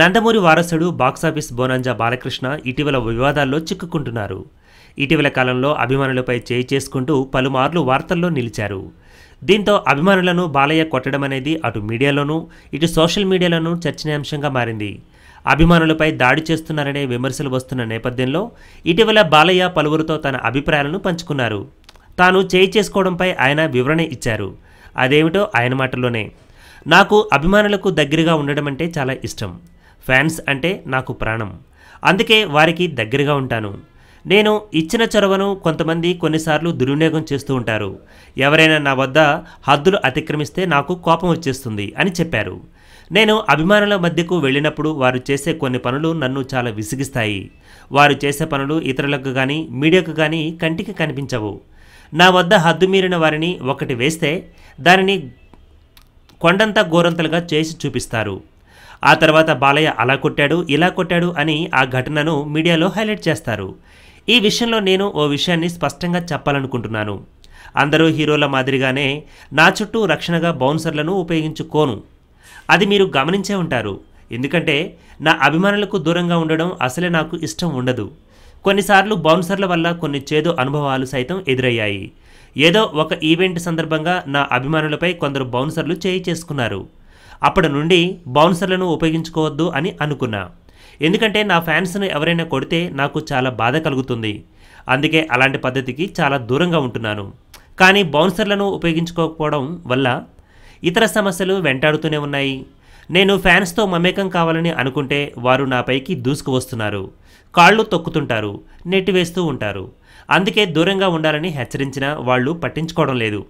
నందమూరి వారసుడు బాక్సాఫీస్ బోనంజా బాలకృష్ణ ఇటీవల వివాదాల్లో చిక్కుకుంటున్నారు ఇటీవల కాలంలో అభిమానులపై చేయి చేసుకుంటూ పలుమార్లు వార్తల్లో నిలిచారు దీంతో అభిమానులను బాలయ్య కొట్టడం అనేది అటు మీడియాలోనూ ఇటు సోషల్ మీడియాలోనూ చర్చనీయాంశంగా మారింది అభిమానులపై దాడి చేస్తున్నారనే విమర్శలు వస్తున్న నేపథ్యంలో ఇటీవల బాలయ్య పలువురితో తన అభిప్రాయాలను పంచుకున్నారు తాను చేయి చేసుకోవడంపై ఆయన వివరణ ఇచ్చారు అదేమిటో ఆయన మాటల్లోనే నాకు అభిమానులకు దగ్గరగా ఉండడం అంటే చాలా ఇష్టం ఫ్యాన్స్ అంటే నాకు ప్రాణం అందుకే వారికి దగ్గరగా ఉంటాను నేను ఇచ్చిన చొరవను కొంతమంది కొన్నిసార్లు దుర్వినియోగం చేస్తూ ఉంటారు ఎవరైనా నా వద్ద హద్దులు అతిక్రమిస్తే నాకు కోపం వచ్చేస్తుంది అని చెప్పారు నేను అభిమానుల మధ్యకు వెళ్ళినప్పుడు వారు చేసే కొన్ని పనులు నన్ను చాలా విసిగిస్తాయి వారు చేసే పనులు ఇతరులకు కానీ మీడియాకు కానీ కంటికి కనిపించవు నా వద్ద హద్దు మీరిన వారిని ఒకటి వేస్తే దానిని కొండంత గోరంతలుగా చేసి చూపిస్తారు ఆ తర్వాత బాలయ్య అలా కొట్టాడు ఇలా కొట్టాడు అని ఆ ఘటనను మీడియాలో హైలైట్ చేస్తారు ఈ విషయంలో నేను ఓ విషయాన్ని స్పష్టంగా చెప్పాలనుకుంటున్నాను అందరూ హీరోల మాదిరిగానే నా చుట్టూ రక్షణగా బౌన్సర్లను ఉపయోగించుకోను అది మీరు గమనించే ఉంటారు ఎందుకంటే నా అభిమానులకు దూరంగా ఉండడం అసలే నాకు ఇష్టం ఉండదు కొన్నిసార్లు బౌన్సర్ల వల్ల కొన్ని చేదు అనుభవాలు సైతం ఎదురయ్యాయి ఏదో ఒక ఈవెంట్ సందర్భంగా నా అభిమానులపై కొందరు బౌన్సర్లు చేయి చేసుకున్నారు అప్పటి నుండి బౌన్సర్లను ఉపయోగించుకోవద్దు అని అనుకున్నా ఎందుకంటే నా ఫ్యాన్స్ను ఎవరైనా కొడితే నాకు చాలా బాధ కలుగుతుంది అందుకే అలాంటి పద్ధతికి చాలా దూరంగా ఉంటున్నాను కానీ బౌన్సర్లను ఉపయోగించుకోకపోవడం వల్ల ఇతర సమస్యలు వెంటాడుతూనే ఉన్నాయి నేను ఫ్యాన్స్తో మమేకం కావాలని అనుకుంటే వారు నాపైకి దూసుకువస్తున్నారు కాళ్ళు తొక్కుతుంటారు నెట్టివేస్తూ ఉంటారు అందుకే దూరంగా ఉండాలని హెచ్చరించినా వాళ్ళు పట్టించుకోవడం లేదు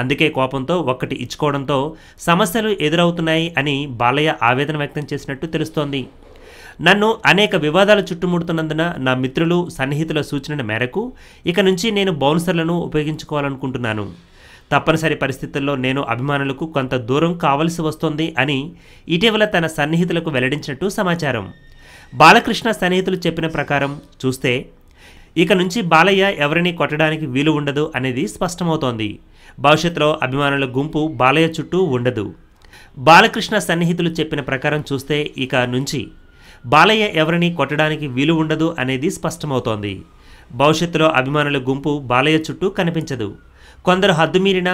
అందుకే కోపంతో ఒక్కటి ఇచ్చుకోవడంతో సమస్యలు ఎదురవుతున్నాయి అని బాలయ్య ఆవేదన వ్యక్తం చేసినట్టు తెలుస్తోంది నన్ను అనేక వివాదాలు చుట్టుముడుతున్నందున నా మిత్రులు సన్నిహితుల సూచనల మేరకు ఇక నుంచి నేను బౌన్సర్లను ఉపయోగించుకోవాలనుకుంటున్నాను తప్పనిసరి పరిస్థితుల్లో నేను అభిమానులకు కొంత దూరం కావలసి వస్తోంది అని ఇటీవల తన సన్నిహితులకు వెల్లడించినట్టు సమాచారం బాలకృష్ణ సన్నిహితులు చెప్పిన ప్రకారం చూస్తే ఇక నుంచి బాలయ్య ఎవరిని కొట్టడానికి వీలు ఉండదు అనేది స్పష్టమవుతోంది భవిష్యత్తులో అభిమానుల గుంపు బాలయ్య చుట్టూ ఉండదు బాలకృష్ణ సన్నిహితులు చెప్పిన ప్రకారం చూస్తే ఇక నుంచి బాలయ్య ఎవరిని కొట్టడానికి వీలు ఉండదు అనేది స్పష్టమవుతోంది భవిష్యత్తులో అభిమానుల గుంపు బాలయ్య చుట్టూ కనిపించదు కొందరు హద్దుమీరిన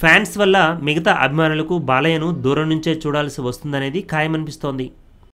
ఫ్యాన్స్ వల్ల మిగతా అభిమానులకు బాలయ్యను దూరం నుంచే చూడాల్సి వస్తుందనేది ఖాయమనిపిస్తోంది